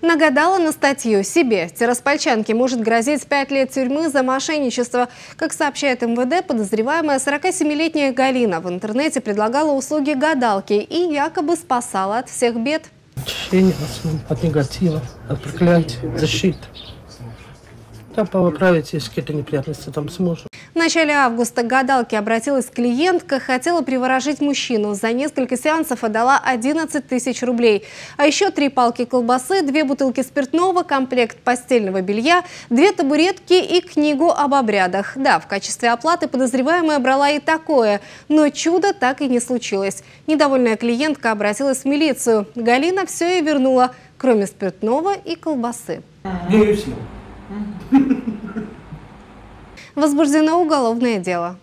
Нагадала на статью себе. Тираспольчанке может грозить 5 лет тюрьмы за мошенничество. Как сообщает МВД, подозреваемая 47-летняя Галина в интернете предлагала услуги гадалки и якобы спасала от всех бед. Лечение от негатива, от проклятия, защиты. Там поправить, если какие-то неприятности там сможем. В начале августа к гадалке обратилась клиентка, хотела приворожить мужчину. За несколько сеансов отдала 11 тысяч рублей. А еще три палки колбасы, две бутылки спиртного, комплект постельного белья, две табуретки и книгу об обрядах. Да, в качестве оплаты подозреваемая брала и такое, но чудо так и не случилось. Недовольная клиентка обратилась в милицию. Галина все и вернула, кроме спиртного и колбасы. Ну и все возбуждено уголовное дело.